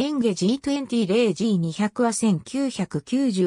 エンゲ G20-0G200 は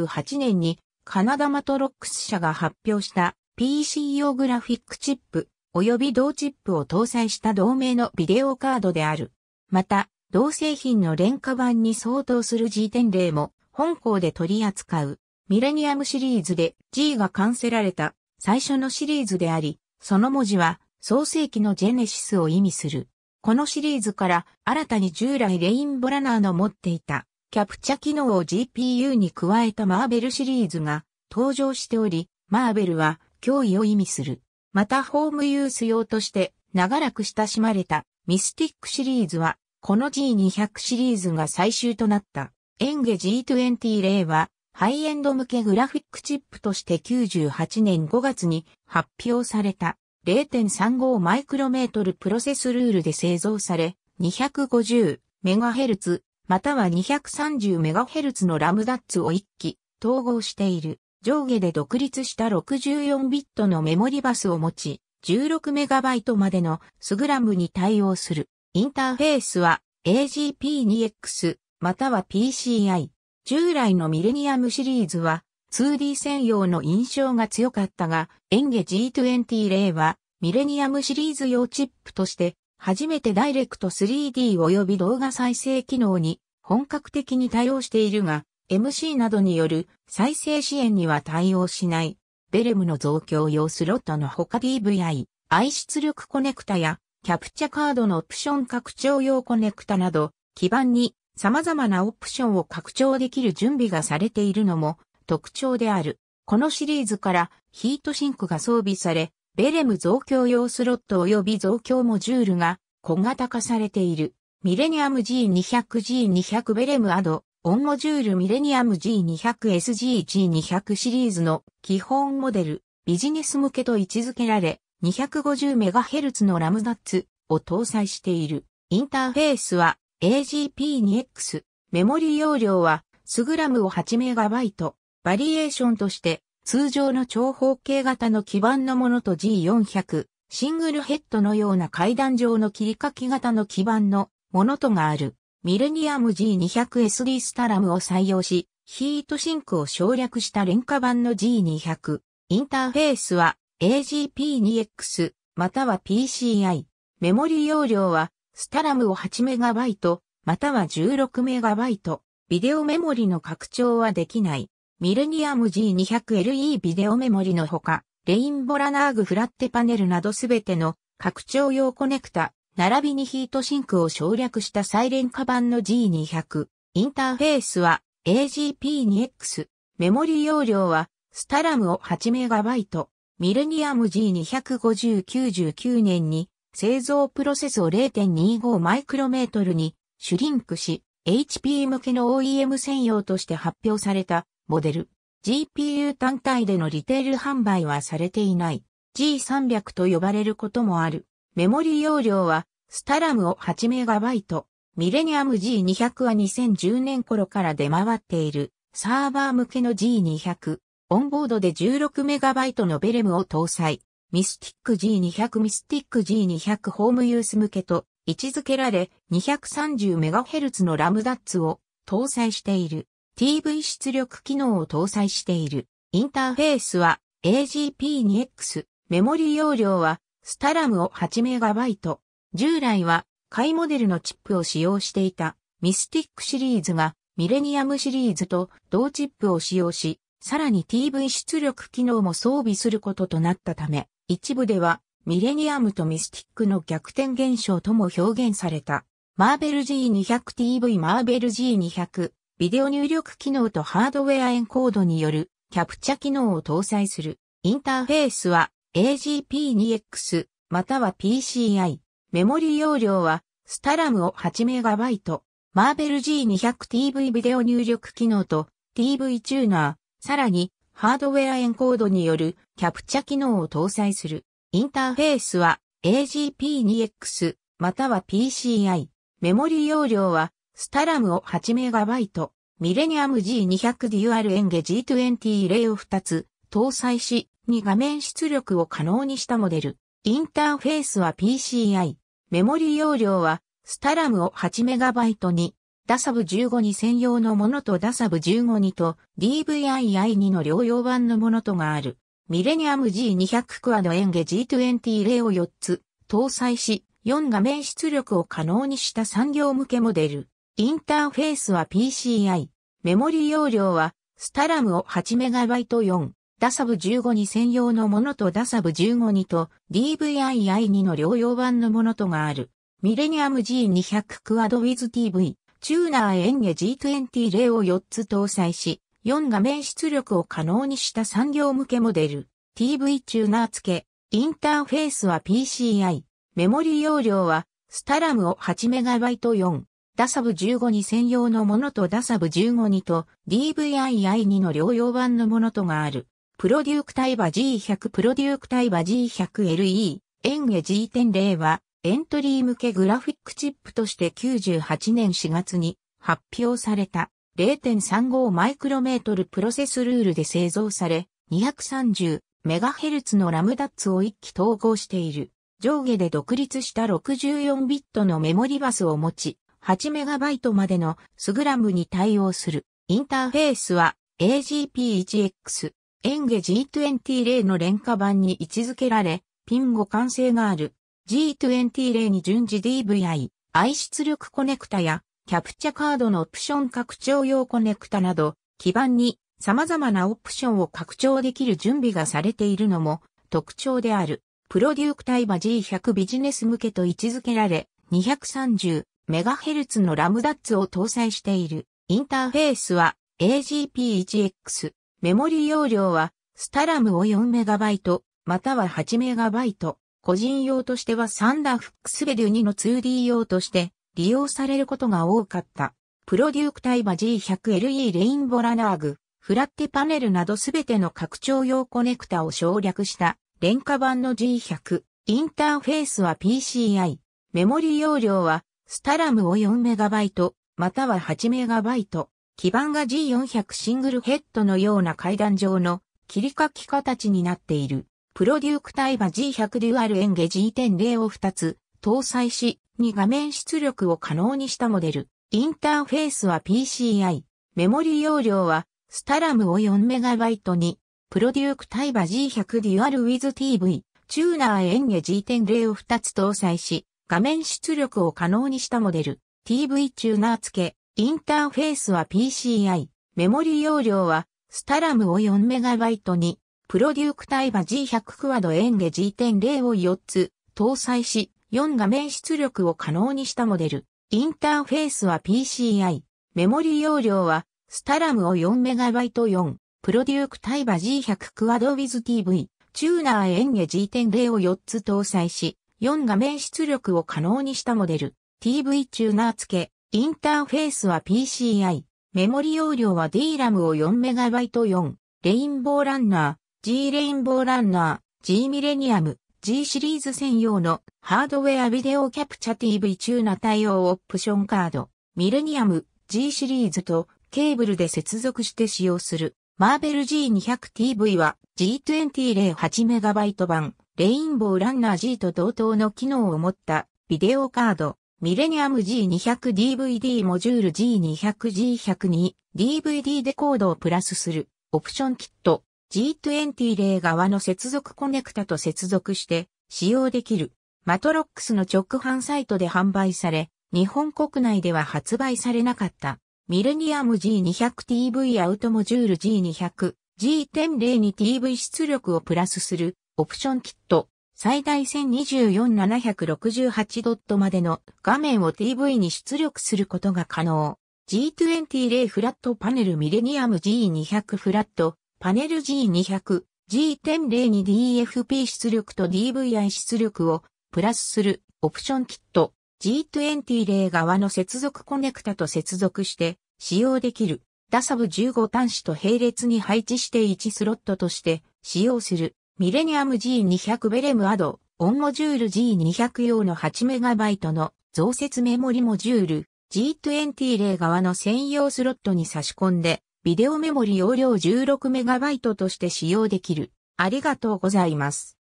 1998年にカナダマトロックス社が発表した PC 用グラフィックチップ及び同チップを搭載した同名のビデオカードである。また、同製品の廉価版に相当する G10 も本校で取り扱うミレニアムシリーズで G が完成られた最初のシリーズであり、その文字は創世記のジェネシスを意味する。このシリーズから新たに従来レインボラナーの持っていたキャプチャ機能を GPU に加えたマーベルシリーズが登場しており、マーベルは脅威を意味する。またホームユース用として長らく親しまれたミスティックシリーズはこの G200 シリーズが最終となった。エンゲ G20 例はハイエンド向けグラフィックチップとして98年5月に発表された。0.35マイクロメートルプロセスルールで製造され、250メガヘルツ、または230メガヘルツのラムダッツを1機統合している。上下で独立した64ビットのメモリバスを持ち、16メガバイトまでのスグラムに対応する。インターフェースは AGP2X または PCI。従来のミレニアムシリーズは 2D 専用の印象が強かったが、エンゲ G20 はミレニアムシリーズ用チップとして初めてダイレクト 3D 及び動画再生機能に本格的に対応しているが、MC などによる再生支援には対応しない、ベレムの増強用スロットの他 DVI、i 出力コネクタや、キャプチャカードのオプション拡張用コネクタなど、基盤に様々なオプションを拡張できる準備がされているのも、特徴である。このシリーズからヒートシンクが装備され、ベレム増強用スロット及び増強モジュールが小型化されている。ミレニアム G200G200 ベレムアド、オンモジュールミレニアム G200SGG200 シリーズの基本モデル、ビジネス向けと位置づけられ、250MHz のラムダッツを搭載している。インターフェースは AGP2X、メモリ容量はスグラムを 8MB、バリエーションとして、通常の長方形型の基板のものと G400、シングルヘッドのような階段状の切り欠き型の基板のものとがある。ミレニアム G200SD スタラムを採用し、ヒートシンクを省略した廉価版の G200。インターフェースは AGP2X または PCI。メモリ容量はスタラムを 8MB または 16MB。ビデオメモリの拡張はできない。ミレニアム G200LE ビデオメモリのほか、レインボラナーグフラッテパネルなどすべての拡張用コネクタ、並びにヒートシンクを省略したサイレンカ版の G200。インターフェースは AGP2X。メモリ容量はスタラムを 8MB。ミレニアム G25099 年に製造プロセスを0.25マイクロメートルにシュリンクし、HP 向けの OEM 専用として発表されたモデル、GPU 単体でのリテール販売はされていない G300 と呼ばれることもある。メモリ容量はスタラムを 8MB、ミレニアム G200 は2010年頃から出回っているサーバー向けの G200、オンボードで 16MB のベレムを搭載。ミスティック G200 ミスティック G200 ホームユース向けと位置づけられ 230MHz のラムダッツを搭載している。TV 出力機能を搭載している。インターフェースは AGP2X。メモリ容量はスタラムを 8MB。従来は買いモデルのチップを使用していたミスティックシリーズがミレニアムシリーズと同チップを使用し、さらに TV 出力機能も装備することとなったため、一部ではミレニアムとミスティックの逆転現象とも表現された。マーベル G200TV マーベル G200 ビデオ入力機能とハードウェアエンコードによるキャプチャ機能を搭載する。インターフェースは AGP2X または PCI。メモリ容量はスタラムを 8MB。マーベル G200TV ビデオ入力機能と TV チューナー。さらにハードウェアエンコードによるキャプチャ機能を搭載する。インターフェースは AGP2X または PCI。メモリ容量はスタラムを 8MB、ミレニアム G200 デュアルエンゲ G20 イを2つ搭載し、2画面出力を可能にしたモデル。インターフェースは PCI。メモリ容量は、スタラムを 8MB に、ダサブ15に専用のものとダサブ15にと DVI-i2 の両用版のものとがある。ミレニアム G200 クアドエンゲ G20 イを4つ搭載し、4画面出力を可能にした産業向けモデル。インターフェースは PCI。メモリ容量は、スタラムを 8MB4、ダサブ15に専用のものとダサブ15にと DVI-i2 の両用版のものとがある。ミレニアム G200 クワドウィズ t v チューナーエンゲ G20 例を4つ搭載し、4画面出力を可能にした産業向けモデル。TV チューナー付け。インターフェースは PCI。メモリ容量は、スタラムを 8MB4、ダサブ15に専用のものとダサブ15にと DVII2 の両用版のものとがある。プロデュークタイバ G100 プロデュークタイバ G100LE エンゲ G.0 はエントリー向けグラフィックチップとして98年4月に発表された0.35マイクロメートルプロセスルールで製造され 230MHz のラムダッツを一気統合している。上下で独立した64ビットのメモリバスを持ち、8MB までのスグラムに対応する。インターフェースは AGP1X、エンゲ G20 の廉価版に位置づけられ、ピン互換性がある。G20 に順次 DVI、愛出力コネクタや、キャプチャカードのオプション拡張用コネクタなど、基板に様々なオプションを拡張できる準備がされているのも特徴である。プロデュークタイバ G100 ビジネス向けと位置づけられ、230、メガヘルツのラムダッツを搭載している。インターフェースは AGP1X。メモリ容量はスタラムを 4MB または 8MB。個人用としてはサンダーフックスベル2の 2D 用として利用されることが多かった。プロデュークタイバ G100LE レインボラナーグ、フラッテパネルなどすべての拡張用コネクタを省略した廉価版の G100。インターフェースは PCI。メモリ容量はスタラムを 4MB、または 8MB、基板が G400 シングルヘッドのような階段状の切り書き形になっている。プロデュークタイバ G100 デュアルエンゲ G.0 を2つ搭載し、に画面出力を可能にしたモデル。インターフェースは PCI。メモリ容量はスタラムを 4MB に、プロデュークタイバ G100 デュアルウィズ TV、チューナーエンゲ G.0 を2つ搭載し、画面出力を可能にしたモデル、TV チューナー付け、インターフェースは PCI、メモリ容量はスタラムを 4MB に、プロデュークタイバ G100 クワドエンゲ G.0 を4つ搭載し、4画面出力を可能にしたモデル。インターフェースは PCI、メモリ容量はスタラムを 4MB4、プロデュークタイバ G100 クワドウィズ TV、チューナーエンゲ G.0 を4つ搭載し、4画面出力を可能にしたモデル、TV チューナー付け、インターフェースは PCI、メモリ容量は DRAM を 4MB4、レインボーランナー、G レインボーランナー、G ミレニアム、G シリーズ専用のハードウェアビデオキャプチャ TV チューナ対応オプションカード、ミレニアム、G シリーズとケーブルで接続して使用する。マーベル G200TV は G2008MB 版、レインボーランナー G と同等の機能を持ったビデオカード、ミレニアム G200DVD モジュール G200G102 DVD デコードをプラスするオプションキット G20 例側の接続コネクタと接続して使用できる。マトロックスの直販サイトで販売され、日本国内では発売されなかった。ミレニアム G200TV アウトモジュール G200、G10 例に TV 出力をプラスするオプションキット、最大1024-768ドットまでの画面を TV に出力することが可能。G20 例フラットパネルミレニアム G200 フラット、パネル G200、G10 に DFP 出力と DVI 出力をプラスするオプションキット G20 例側の接続コネクタと接続して使用できるダサブ15端子と並列に配置して1スロットとして使用するミレニアム G200 ベレムアド、オンモジュール G200 用の 8MB の増設メモリモジュール G20 例側の専用スロットに差し込んで、ビデオメモリ容量 16MB として使用できる。ありがとうございます。